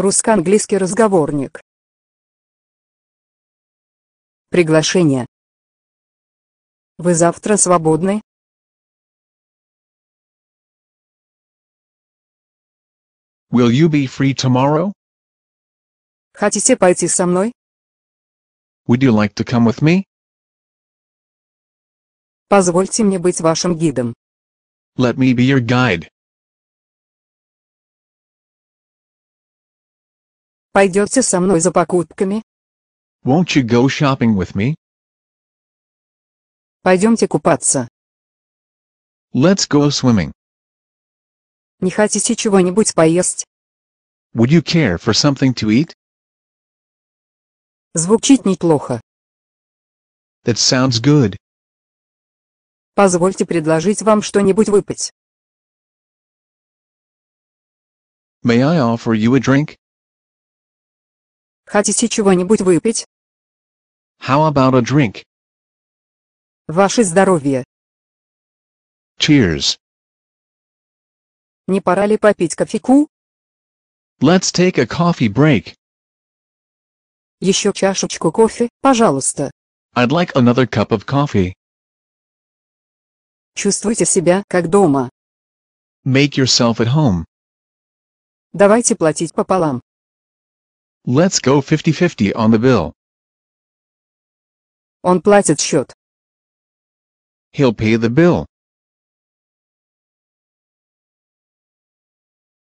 Русско-английский разговорник. Приглашение. Вы завтра свободны? Will you be free tomorrow? Хотите пойти со мной? Would you like to come with me? Позвольте мне быть вашим гидом. Let me be your guide. Пойдете со мной за покупками? Won't you go shopping with me? Пойдемте купаться. Let's go swimming. Не хотите чего-нибудь поесть? Would you care for something to eat? Звучит неплохо. That sounds good. Позвольте предложить вам что-нибудь выпить. May I offer you a drink? Хотите чего-нибудь выпить? How about a drink? Ваше здоровье. Cheers. Не пора ли попить кофейку? Let's take a coffee break. Еще чашечку кофе, пожалуйста. I'd like another cup of coffee. Чувствуйте себя как дома. Make yourself at home. Давайте платить пополам. Let's go 50-50 on the bill. Он платит счет. He'll pay the bill.